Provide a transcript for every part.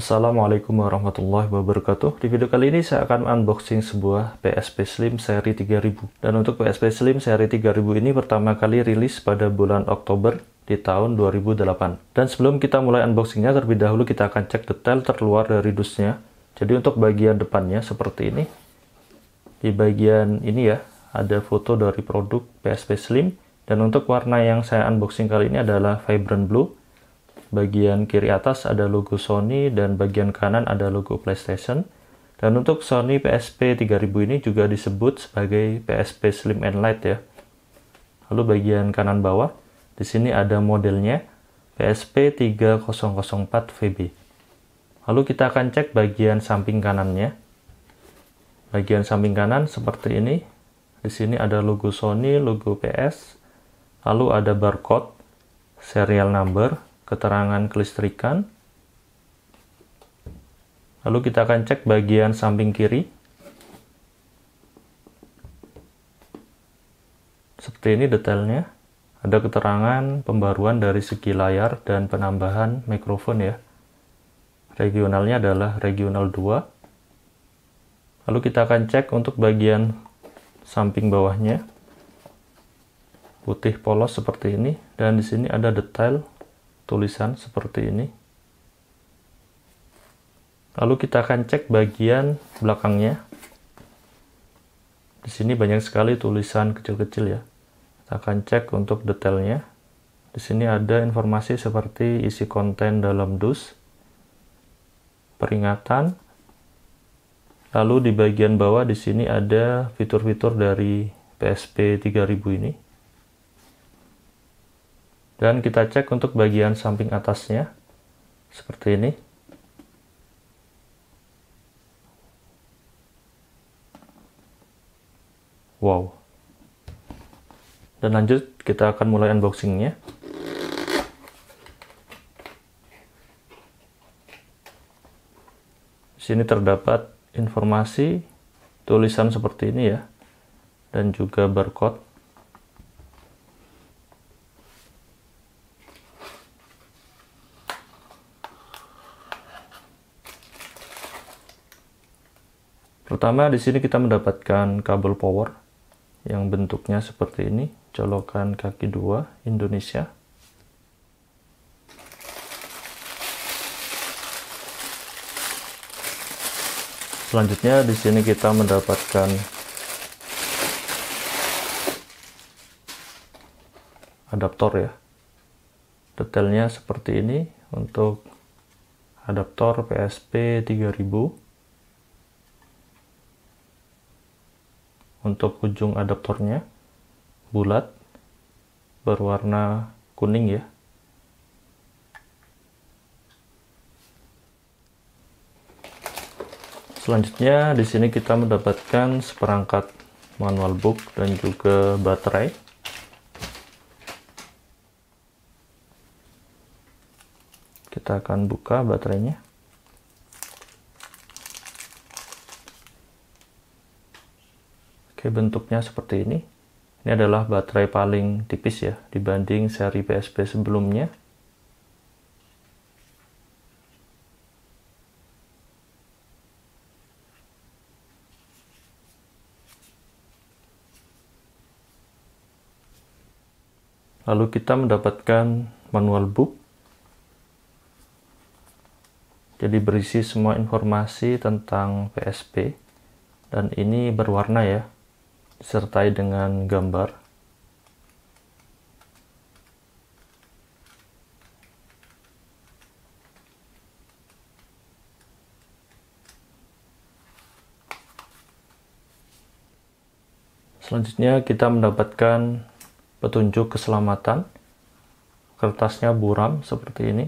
Assalamualaikum warahmatullahi wabarakatuh Di video kali ini saya akan unboxing sebuah PSP Slim seri 3000 Dan untuk PSP Slim seri 3000 ini pertama kali rilis pada bulan Oktober di tahun 2008 Dan sebelum kita mulai unboxingnya terlebih dahulu kita akan cek detail terluar dari dusnya Jadi untuk bagian depannya seperti ini Di bagian ini ya ada foto dari produk PSP Slim Dan untuk warna yang saya unboxing kali ini adalah Vibrant Blue Bagian kiri atas ada logo Sony dan bagian kanan ada logo PlayStation. Dan untuk Sony PSP 3000 ini juga disebut sebagai PSP Slim and Light ya. Lalu bagian kanan bawah, di sini ada modelnya PSP 3004 VB. Lalu kita akan cek bagian samping kanannya. Bagian samping kanan seperti ini. Di sini ada logo Sony, logo PS, lalu ada barcode, serial number, keterangan kelistrikan. Lalu kita akan cek bagian samping kiri. Seperti ini detailnya. Ada keterangan pembaruan dari segi layar dan penambahan mikrofon ya. Regionalnya adalah regional 2. Lalu kita akan cek untuk bagian samping bawahnya. Putih polos seperti ini dan di sini ada detail tulisan seperti ini. Lalu kita akan cek bagian belakangnya. Di sini banyak sekali tulisan kecil-kecil ya. Kita akan cek untuk detailnya. Di sini ada informasi seperti isi konten dalam dus, peringatan, lalu di bagian bawah di sini ada fitur-fitur dari PSP 3000 ini dan kita cek untuk bagian samping atasnya seperti ini wow dan lanjut kita akan mulai unboxingnya di sini terdapat informasi tulisan seperti ini ya dan juga barcode Pertama di sini kita mendapatkan kabel power yang bentuknya seperti ini, colokan kaki dua Indonesia. Selanjutnya di sini kita mendapatkan adaptor ya. Detailnya seperti ini untuk adaptor PSP 3000 untuk ujung adaptornya bulat berwarna kuning ya selanjutnya di sini kita mendapatkan seperangkat manual book dan juga baterai kita akan buka baterainya Oke, bentuknya seperti ini. Ini adalah baterai paling tipis ya dibanding seri PSP sebelumnya. Lalu kita mendapatkan manual book. Jadi berisi semua informasi tentang PSP dan ini berwarna ya disertai dengan gambar Selanjutnya kita mendapatkan petunjuk keselamatan. Kertasnya buram seperti ini.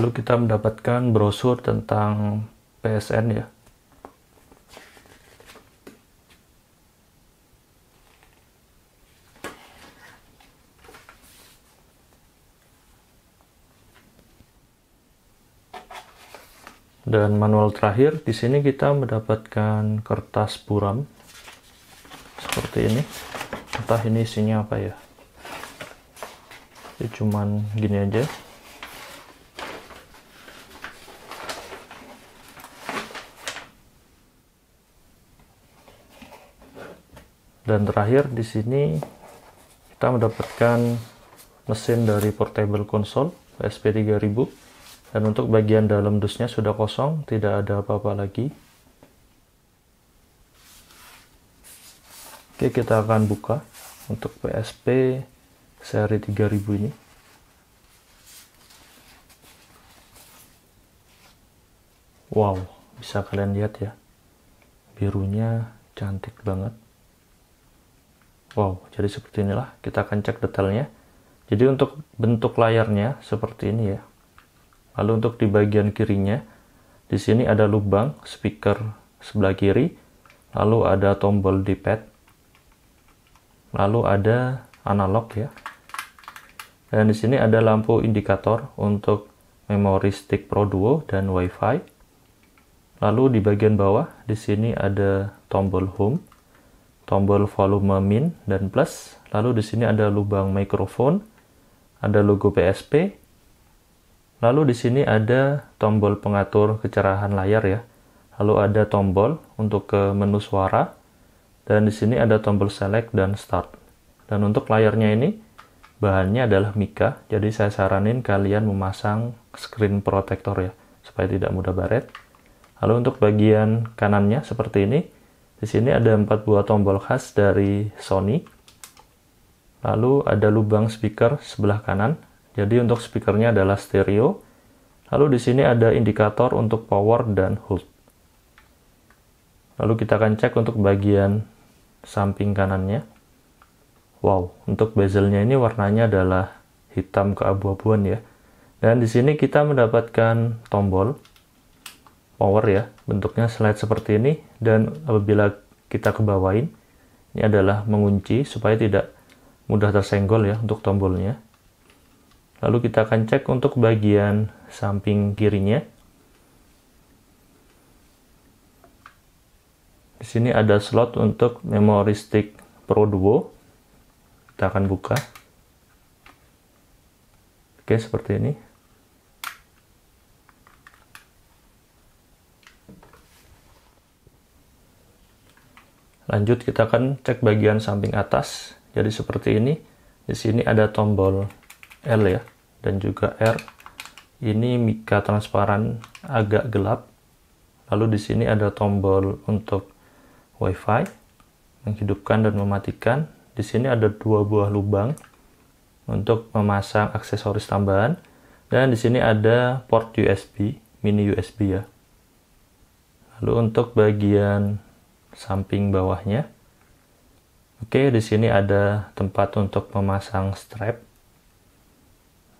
lalu kita mendapatkan brosur tentang PSN ya dan manual terakhir di sini kita mendapatkan kertas buram seperti ini entah ini isinya apa ya ini cuman gini aja dan terakhir di sini kita mendapatkan mesin dari portable console PSP 3000 dan untuk bagian dalam dusnya sudah kosong tidak ada apa-apa lagi oke kita akan buka untuk PSP seri 3000 ini wow bisa kalian lihat ya birunya cantik banget Wow, jadi seperti inilah. Kita akan cek detailnya. Jadi untuk bentuk layarnya seperti ini ya. Lalu untuk di bagian kirinya, di sini ada lubang speaker sebelah kiri, lalu ada tombol D-pad, lalu ada analog ya. Dan di sini ada lampu indikator untuk memori stick Pro Duo dan Wi-Fi. Lalu di bagian bawah, di sini ada tombol Home tombol volume min dan plus. Lalu di sini ada lubang microphone, ada logo PSP. Lalu di sini ada tombol pengatur kecerahan layar ya. Lalu ada tombol untuk ke menu suara dan di sini ada tombol select dan start. Dan untuk layarnya ini bahannya adalah mika, jadi saya saranin kalian memasang screen protector ya supaya tidak mudah baret. Lalu untuk bagian kanannya seperti ini di sini ada empat buah tombol khas dari Sony. Lalu ada lubang speaker sebelah kanan. Jadi untuk speakernya adalah stereo. Lalu di sini ada indikator untuk power dan hold. Lalu kita akan cek untuk bagian samping kanannya. Wow, untuk bezelnya ini warnanya adalah hitam keabu-abuan ya. Dan di sini kita mendapatkan tombol power ya. Bentuknya slide seperti ini dan apabila kita kebawain ini adalah mengunci supaya tidak mudah tersenggol ya untuk tombolnya. Lalu kita akan cek untuk bagian samping kirinya. Di sini ada slot untuk memory stick Pro Duo. Kita akan buka. Oke, seperti ini. Lanjut kita akan cek bagian samping atas. Jadi seperti ini. Di sini ada tombol L ya dan juga R. Ini mika transparan agak gelap. Lalu di sini ada tombol untuk WiFi menghidupkan dan mematikan. Di sini ada dua buah lubang untuk memasang aksesoris tambahan dan di sini ada port USB, mini USB ya. Lalu untuk bagian samping bawahnya. Oke, di sini ada tempat untuk memasang strap.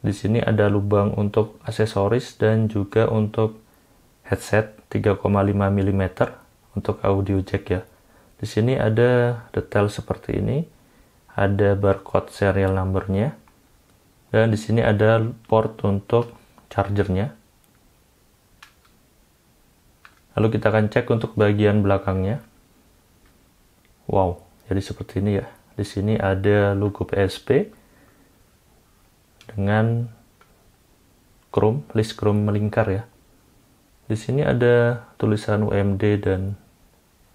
Di sini ada lubang untuk aksesoris dan juga untuk headset 3,5 mm untuk audio jack ya. Di sini ada detail seperti ini. Ada barcode serial numbernya. Dan di sini ada port untuk chargernya. Lalu kita akan cek untuk bagian belakangnya. Wow, jadi seperti ini ya. Di sini ada logo PSP dengan Chrome, list Chrome melingkar ya. Di sini ada tulisan UMD dan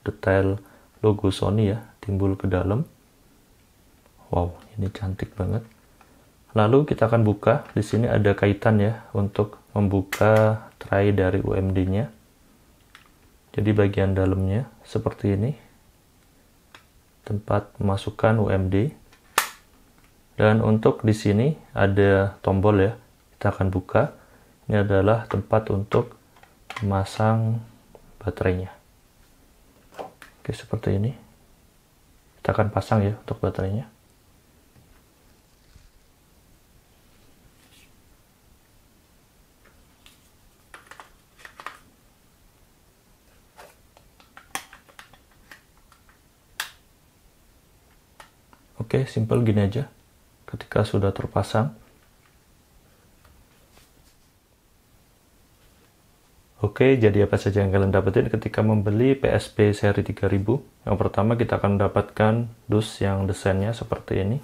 detail logo Sony ya, timbul ke dalam. Wow, ini cantik banget. Lalu kita akan buka. Di sini ada kaitan ya untuk membuka tray dari UMD-nya. Jadi bagian dalamnya seperti ini tempat memasukkan UMD dan untuk di sini ada tombol ya kita akan buka ini adalah tempat untuk memasang baterainya oke seperti ini kita akan pasang ya untuk baterainya Oke, simple gini aja. Ketika sudah terpasang. Oke, jadi apa saja yang kalian dapetin ketika membeli PSP seri 3000? Yang pertama kita akan mendapatkan dus yang desainnya seperti ini.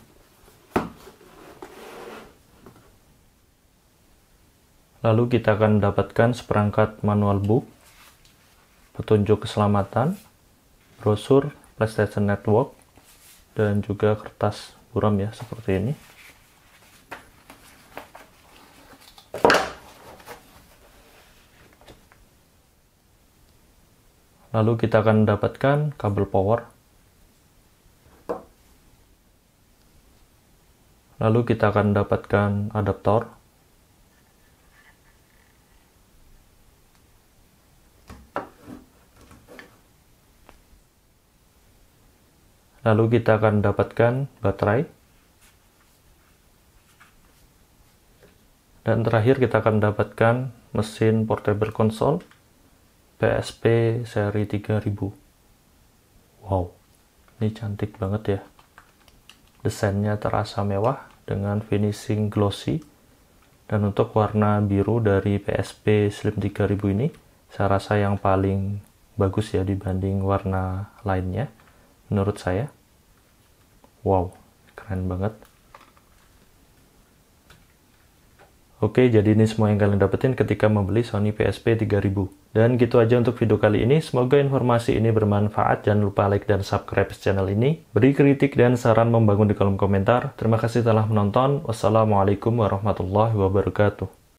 Lalu kita akan mendapatkan seperangkat manual book, petunjuk keselamatan, brosur PlayStation Network, dan juga kertas buram ya seperti ini lalu kita akan mendapatkan kabel power lalu kita akan mendapatkan adaptor lalu kita akan dapatkan baterai dan terakhir kita akan dapatkan mesin portable console PSP seri 3000 wow ini cantik banget ya desainnya terasa mewah dengan finishing glossy dan untuk warna biru dari PSP Slim 3000 ini saya rasa yang paling bagus ya dibanding warna lainnya menurut saya wow keren banget Oke, jadi ini semua yang kalian dapetin ketika membeli Sony PSP 3000. Dan gitu aja untuk video kali ini. Semoga informasi ini bermanfaat. Jangan lupa like dan subscribe channel ini. Beri kritik dan saran membangun di kolom komentar. Terima kasih telah menonton. Wassalamualaikum warahmatullahi wabarakatuh.